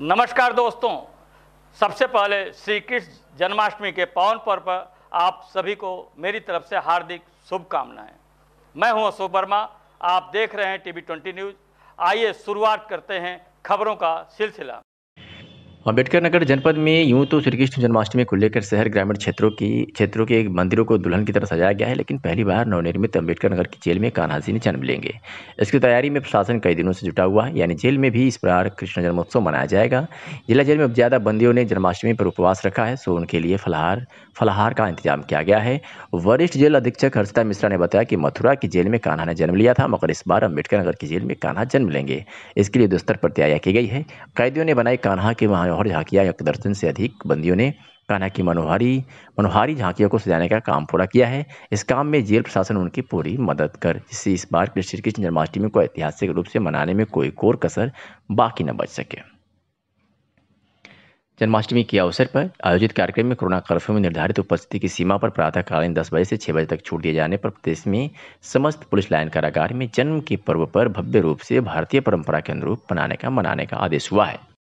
नमस्कार दोस्तों सबसे पहले श्री कृष्ण जन्माष्टमी के पावन पर्व पर आप सभी को मेरी तरफ से हार्दिक शुभकामनाएं मैं हूं अशोक वर्मा आप देख रहे हैं टीवी ट्वेंटी न्यूज आइए शुरुआत करते हैं खबरों का सिलसिला अम्बेडकर नगर जनपद में यूं तो श्री कृष्ण जन्माष्टमी को लेकर शहर ग्रामीण क्षेत्रों की क्षेत्रों के मंदिरों को दुल्हन की तरह सजाया गया है लेकिन पहली बार नवनिर्मित अम्बेडकर नगर की जेल में ने जन्म लेंगे इसकी तैयारी में प्रशासन कई दिनों से जुटा हुआ है यानी जेल में भी इस बार कृष्ण जन्मोत्सव मनाया जाएगा जिला जेल में अब ज़्यादा बंदियों ने जन्माष्टमी पर उपवास रखा है सो उनके लिए फलाहार फलाहार का इंतजाम किया गया है वरिष्ठ जेल अधीक्षक हर्षिता मिश्रा ने बताया कि मथुरा की जेल में कान्हा ने जन्म लिया था मगर इस बार अम्बेडकर नगर की जेल में कान्हा जन्म लेंगे इसके लिए दुस्तर पर तैयारियां की गई है कैदियों ने बनाई कान्हा के वहाँ मनोहर झांकियाँ एक दर्जन से अधिक बंदियों ने कान्हा की मनोहारी मनोहारी झांकियों को सजाने का काम पूरा किया है इस काम में जेल प्रशासन उनकी पूरी मदद कर जिससे इस बार श्री कृष्ण जन्माष्टमी को ऐतिहासिक रूप से मनाने में कोई कोर कसर बाकी न बच सके जन्माष्टमी के अवसर पर आयोजित कार्यक्रम में कोरोना कर्फ्यू में निर्धारित उपस्थिति की सीमा पर प्रातःकालीन दस बजे से छः बजे तक छूट दिए जाने पर प्रदेश में समस्त पुलिस लाइन कारागार में जन्म के पर्व पर भव्य रूप से भारतीय परंपरा के अनुरूप मनाने का मनाने का आदेश हुआ है